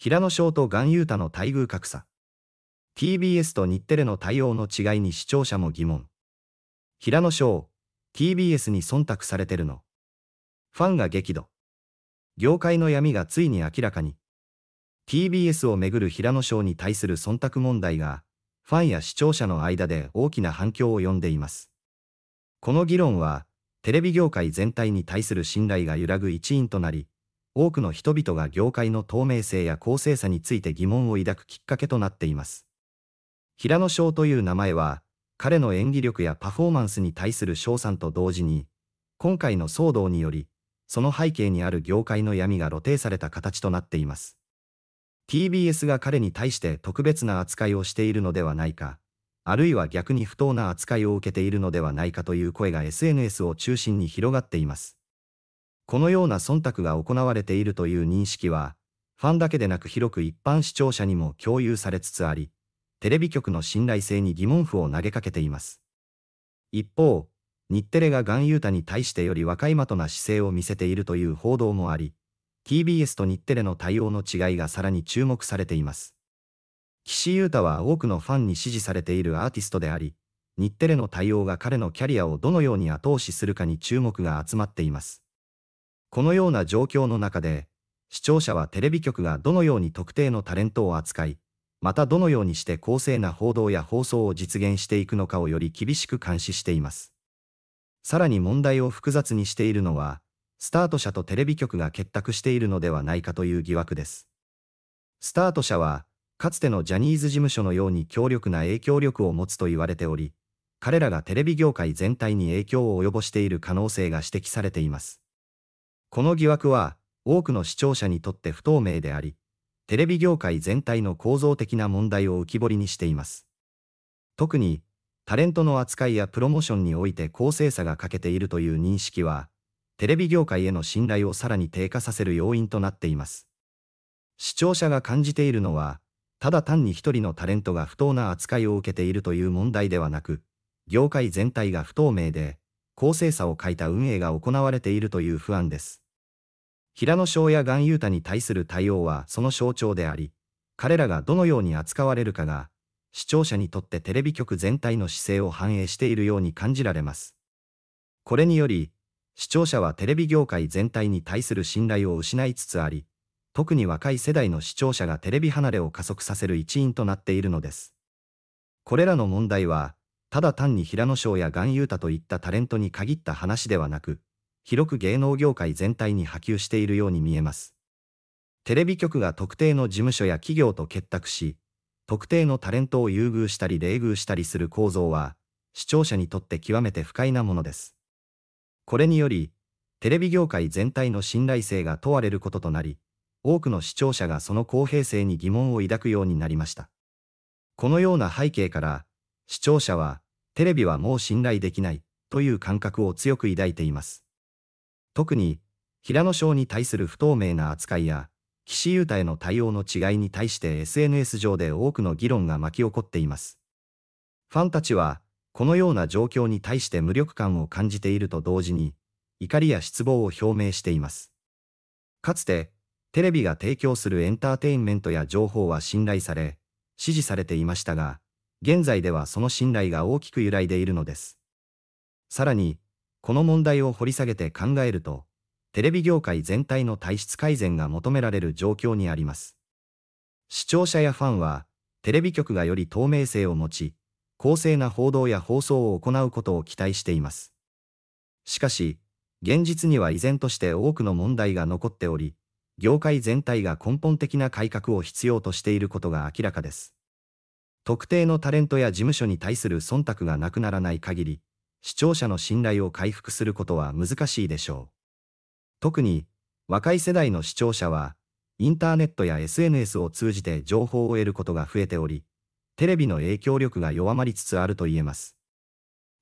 平野翔と岩優太の待遇格差。TBS と日テレの対応の違いに視聴者も疑問。平野翔、TBS に忖度されてるの。ファンが激怒。業界の闇がついに明らかに。TBS をめぐる平野翔に対する忖度問題が、ファンや視聴者の間で大きな反響を呼んでいます。この議論は、テレビ業界全体に対する信頼が揺らぐ一因となり、多くの人々が業界の透明性や公正さについて疑問を抱くきっかけとなっています。平野翔という名前は、彼の演技力やパフォーマンスに対する賞賛と同時に、今回の騒動により、その背景にある業界の闇が露呈された形となっています。TBS が彼に対して特別な扱いをしているのではないか、あるいは逆に不当な扱いを受けているのではないかという声が SNS を中心に広がっています。このような忖度が行われているという認識は、ファンだけでなく広く一般視聴者にも共有されつつあり、テレビ局の信頼性に疑問符を投げかけています。一方、日テレがガンユータに対してより若い的な姿勢を見せているという報道もあり、TBS と日テレの対応の違いがさらに注目されています。岸優太は多くのファンに支持されているアーティストであり、日テレの対応が彼のキャリアをどのように後押しするかに注目が集まっています。このような状況の中で、視聴者はテレビ局がどのように特定のタレントを扱い、またどのようにして公正な報道や放送を実現していくのかをより厳しく監視しています。さらに問題を複雑にしているのは、スタート社とテレビ局が結託しているのではないかという疑惑です。スタート社は、かつてのジャニーズ事務所のように強力な影響力を持つと言われており、彼らがテレビ業界全体に影響を及ぼしている可能性が指摘されています。この疑惑は、多くの視聴者にとって不透明であり、テレビ業界全体の構造的な問題を浮き彫りにしています。特に、タレントの扱いやプロモーションにおいて公正さが欠けているという認識は、テレビ業界への信頼をさらに低下させる要因となっています。視聴者が感じているのは、ただ単に一人のタレントが不当な扱いを受けているという問題ではなく、業界全体が不透明で、公正さを欠いた運営が行われているという不安です。平野翔や岩優太に対する対応はその象徴であり、彼らがどのように扱われるかが、視聴者にとってテレビ局全体の姿勢を反映しているように感じられます。これにより、視聴者はテレビ業界全体に対する信頼を失いつつあり、特に若い世代の視聴者がテレビ離れを加速させる一因となっているのです。これらの問題は、ただ単に平野翔や岩優太といったタレントに限った話ではなく、広く芸能業界全体に波及しているように見えます。テレビ局が特定の事務所や企業と結託し、特定のタレントを優遇したり冷遇したりする構造は、視聴者にとって極めて不快なものです。これにより、テレビ業界全体の信頼性が問われることとなり、多くの視聴者がその公平性に疑問を抱くようになりました。このような背景から、視聴者は、テレビはもう信頼できない、という感覚を強く抱いています。特に、平野賞に対する不透明な扱いや、岸優太への対応の違いに対して SNS 上で多くの議論が巻き起こっています。ファンたちは、このような状況に対して無力感を感じていると同時に、怒りや失望を表明しています。かつて、テレビが提供するエンターテインメントや情報は信頼され、支持されていましたが、現在ではその信頼が大きく揺らいでいるのです。さらに、この問題を掘り下げて考えると、テレビ業界全体の体質改善が求められる状況にあります。視聴者やファンは、テレビ局がより透明性を持ち、公正な報道や放送を行うことを期待しています。しかし、現実には依然として多くの問題が残っており、業界全体が根本的な改革を必要としていることが明らかです。特定のタレントや事務所に対する忖度がなくならない限り、視聴者の信頼を回復することは難しいでしょう。特に、若い世代の視聴者は、インターネットや SNS を通じて情報を得ることが増えており、テレビの影響力が弱まりつつあると言えます。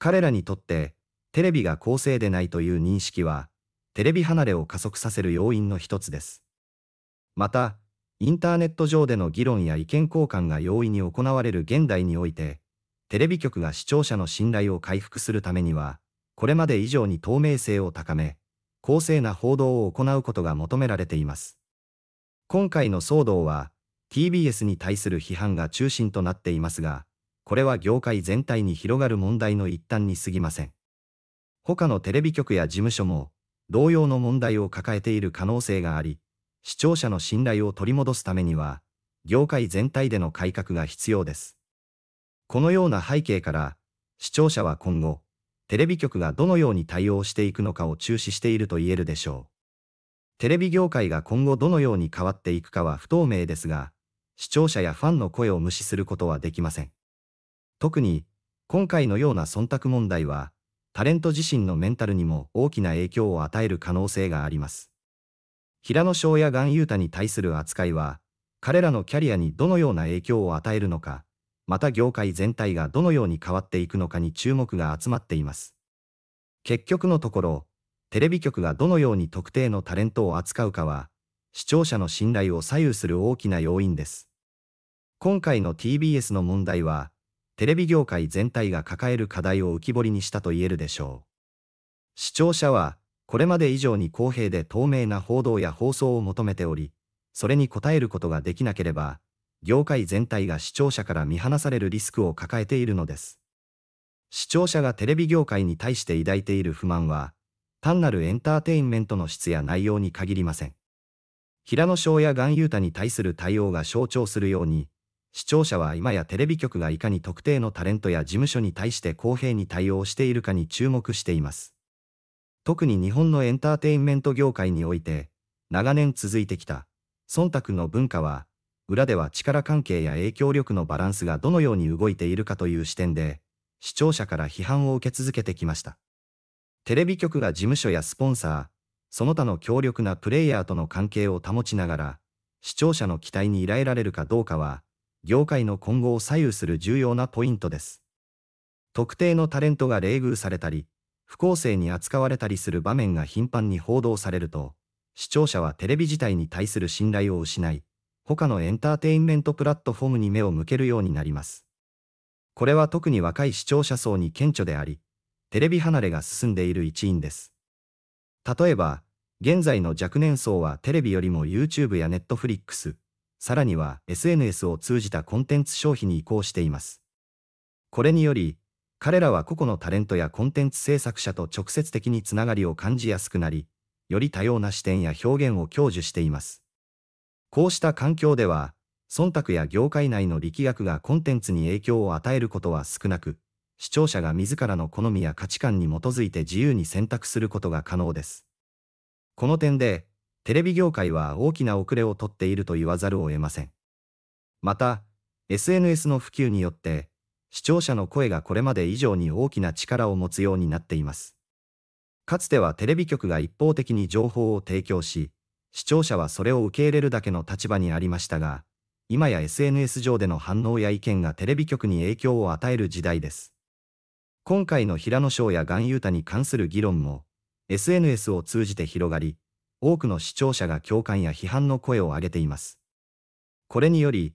彼らにとって、テレビが公正でないという認識は、テレビ離れを加速させる要因の一つです。また、インターネット上での議論や意見交換が容易に行われる現代において、テレビ局が視聴者の信頼を回復するためには、これまで以上に透明性を高め、公正な報道を行うことが求められています。今回の騒動は、TBS に対する批判が中心となっていますが、これは業界全体に広がる問題の一端に過ぎません。他のテレビ局や事務所も、同様の問題を抱えている可能性があり、視聴者の信頼を取り戻すためには、業界全体での改革が必要です。このような背景から、視聴者は今後、テレビ局がどのように対応していくのかを注視していると言えるでしょう。テレビ業界が今後どのように変わっていくかは不透明ですが、視聴者やファンの声を無視することはできません。特に、今回のような忖度問題は、タレント自身のメンタルにも大きな影響を与える可能性があります。平野翔や岩優太に対する扱いは、彼らのキャリアにどのような影響を与えるのか、また業界全体がどのように変わっていくのかに注目が集まっています。結局のところ、テレビ局がどのように特定のタレントを扱うかは、視聴者の信頼を左右する大きな要因です。今回の TBS の問題は、テレビ業界全体が抱える課題を浮き彫りにしたと言えるでしょう。視聴者は、これまで以上に公平で透明な報道や放送を求めており、それに応えることができなければ、業界全体が視聴者から見放されるリスクを抱えているのです。視聴者がテレビ業界に対して抱いている不満は、単なるエンターテインメントの質や内容に限りません。平野翔や岩優太に対する対応が象徴するように、視聴者は今やテレビ局がいかに特定のタレントや事務所に対して公平に対応しているかに注目しています。特に日本のエンターテインメント業界において、長年続いてきた、忖度の文化は、裏では力関係や影響力のバランスがどのように動いているかという視点で、視聴者から批判を受け続けてきました。テレビ局が事務所やスポンサー、その他の強力なプレイヤーとの関係を保ちながら、視聴者の期待に依頼られるかどうかは、業界の今後を左右する重要なポイントです。特定のタレントが冷遇されたり、不公正に扱われたりする場面が頻繁に報道されると、視聴者はテレビ自体に対する信頼を失い、他のエンターテインメントプラットフォームに目を向けるようになります。これは特に若い視聴者層に顕著であり、テレビ離れが進んでいる一因です。例えば、現在の若年層はテレビよりも YouTube や Netflix、さらには SNS を通じたコンテンツ消費に移行しています。これにより、彼らは個々のタレントやコンテンツ制作者と直接的につながりを感じやすくなり、より多様な視点や表現を享受しています。こうした環境では、忖度や業界内の力学がコンテンツに影響を与えることは少なく、視聴者が自らの好みや価値観に基づいて自由に選択することが可能です。この点で、テレビ業界は大きな遅れをとっていると言わざるを得ません。また、SNS の普及によって、視聴者の声がこれまで以上に大きな力を持つようになっています。かつてはテレビ局が一方的に情報を提供し、視聴者はそれを受け入れるだけの立場にありましたが、今や SNS 上での反応や意見がテレビ局に影響を与える時代です。今回の平野翔や岩優太に関する議論も、SNS を通じて広がり、多くの視聴者が共感や批判の声を上げています。これにより、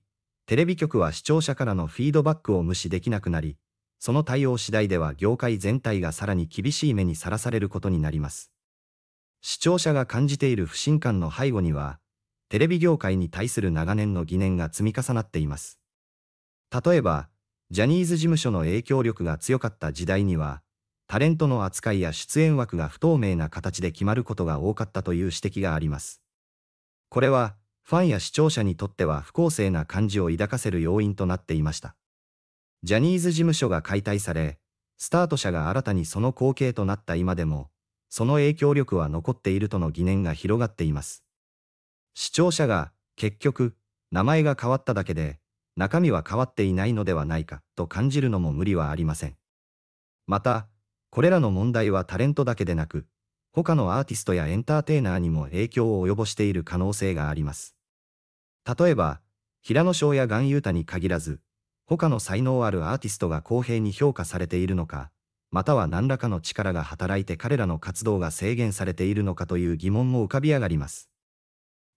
テレビ局は視聴者からのフィードバックを無視できなくなり、その対応次第では業界全体がさらに厳しい目にさらされることになります。視聴者が感じている不信感の背後には、テレビ業界に対する長年の疑念が積み重なっています。例えば、ジャニーズ事務所の影響力が強かった時代には、タレントの扱いや出演枠が不透明な形で決まることが多かったという指摘があります。これは、ファンや視聴者にとっては不公正な感じを抱かせる要因となっていました。ジャニーズ事務所が解体され、スタート社が新たにその後継となった今でも、その影響力は残っているとの疑念が広がっています。視聴者が、結局、名前が変わっただけで、中身は変わっていないのではないかと感じるのも無理はありません。また、これらの問題はタレントだけでなく、他のアーティストやエンターテイナーにも影響を及ぼしている可能性があります。例えば、平野翔や岩優太に限らず、他の才能あるアーティストが公平に評価されているのか、または何らかの力が働いて彼らの活動が制限されているのかという疑問も浮かび上がります。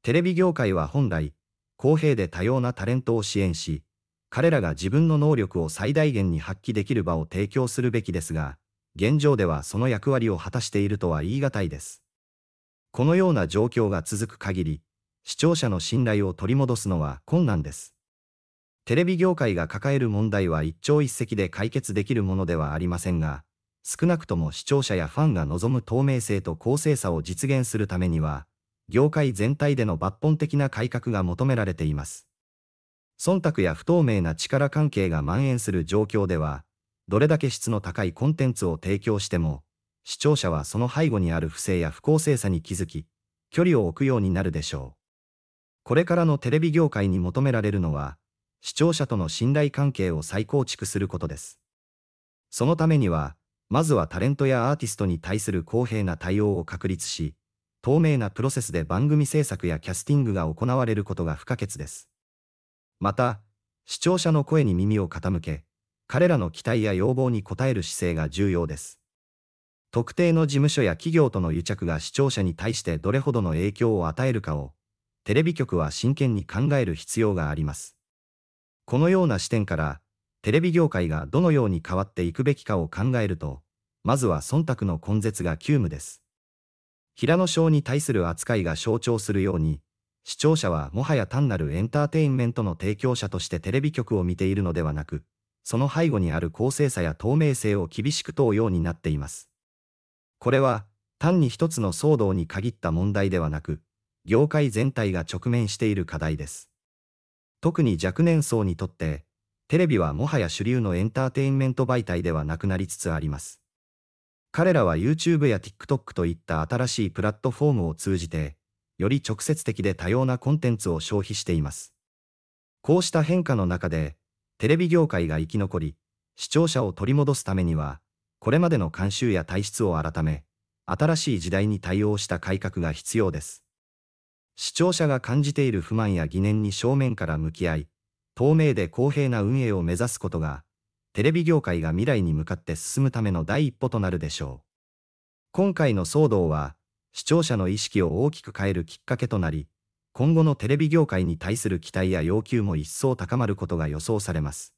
テレビ業界は本来、公平で多様なタレントを支援し、彼らが自分の能力を最大限に発揮できる場を提供するべきですが、現状ではその役割を果たしているとは言い難いです。このような状況が続く限り、視聴者の信頼を取り戻すのは困難です。テレビ業界が抱える問題は一朝一夕で解決できるものではありませんが、少なくとも視聴者やファンが望む透明性と公正さを実現するためには、業界全体での抜本的な改革が求められています。忖度や不透明な力関係が蔓延する状況では、どれだけ質の高いコンテンツを提供しても、視聴者はその背後にある不正や不公正さに気づき、距離を置くようになるでしょう。これからのテレビ業界に求められるのは、視聴者との信頼関係を再構築することです。そのためには、まずはタレントやアーティストに対する公平な対応を確立し、透明なプロセスで番組制作やキャスティングが行われることが不可欠です。また、視聴者の声に耳を傾け、彼らの期待や要望に応える姿勢が重要です。特定の事務所や企業との癒着が視聴者に対してどれほどの影響を与えるかをテレビ局は真剣に考える必要があります。このような視点から、テレビ業界がどのように変わっていくべきかを考えると、まずは忖度の根絶が急務です。平野賞に対する扱いが象徴するように、視聴者はもはや単なるエンターテインメントの提供者としてテレビ局を見ているのではなく、その背後にある公正さや透明性を厳しく問うようになっています。これは、単に一つの騒動に限った問題ではなく、業界全体が直面している課題です。特に若年層にとって、テレビはもはや主流のエンターテインメント媒体ではなくなりつつあります。彼らは YouTube や TikTok といった新しいプラットフォームを通じて、より直接的で多様なコンテンツを消費しています。こうした変化の中で、テレビ業界が生き残り、視聴者を取り戻すためには、これまでの慣習や体質を改め、新しい時代に対応した改革が必要です。視聴者が感じている不満や疑念に正面から向き合い、透明で公平な運営を目指すことが、テレビ業界が未来に向かって進むための第一歩となるでしょう。今回の騒動は、視聴者の意識を大きく変えるきっかけとなり、今後のテレビ業界に対する期待や要求も一層高まることが予想されます。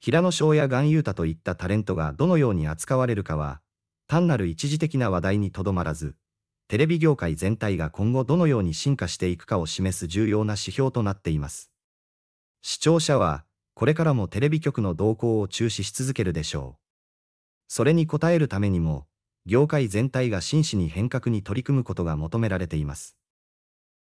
平野翔やユー太といったタレントがどのように扱われるかは、単なる一時的な話題にとどまらず、テレビ業界全体が今後どのように進化していくかを示す重要な指標となっています。視聴者は、これからもテレビ局の動向を注視し続けるでしょう。それに応えるためにも、業界全体が真摯に変革に取り組むことが求められています。